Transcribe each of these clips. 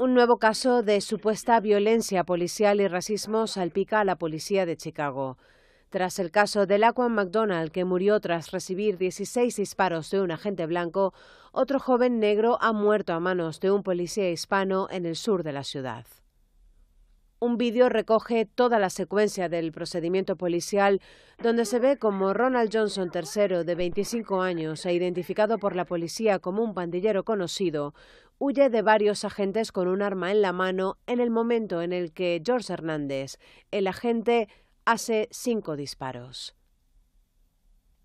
Un nuevo caso de supuesta violencia policial y racismo salpica a la policía de Chicago. Tras el caso de Laquan McDonald, que murió tras recibir 16 disparos de un agente blanco, otro joven negro ha muerto a manos de un policía hispano en el sur de la ciudad. Un vídeo recoge toda la secuencia del procedimiento policial, donde se ve como Ronald Johnson III, de 25 años e identificado por la policía como un pandillero conocido, huye de varios agentes con un arma en la mano en el momento en el que George Hernández, el agente, hace cinco disparos.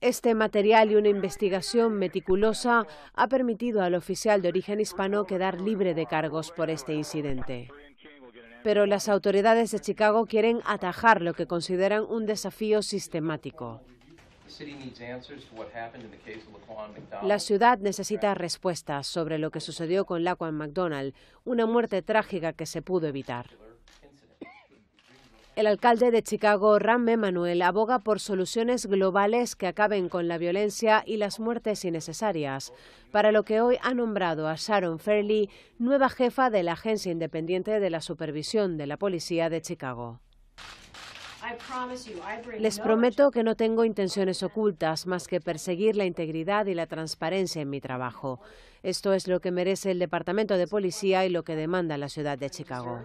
Este material y una investigación meticulosa ha permitido al oficial de origen hispano quedar libre de cargos por este incidente. Pero las autoridades de Chicago quieren atajar lo que consideran un desafío sistemático. La ciudad necesita respuestas sobre lo que sucedió con Laquan McDonald, una muerte trágica que se pudo evitar. El alcalde de Chicago, Ram Emanuel, aboga por soluciones globales que acaben con la violencia y las muertes innecesarias, para lo que hoy ha nombrado a Sharon Fairley nueva jefa de la Agencia Independiente de la Supervisión de la Policía de Chicago. Les prometo que no tengo intenciones ocultas más que perseguir la integridad y la transparencia en mi trabajo. Esto es lo que merece el Departamento de Policía y lo que demanda la ciudad de Chicago.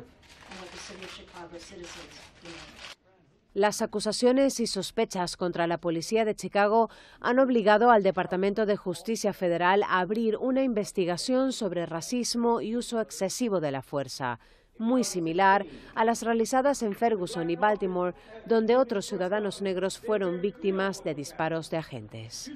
Las acusaciones y sospechas contra la policía de Chicago han obligado al Departamento de Justicia Federal a abrir una investigación sobre racismo y uso excesivo de la fuerza muy similar a las realizadas en Ferguson y Baltimore, donde otros ciudadanos negros fueron víctimas de disparos de agentes.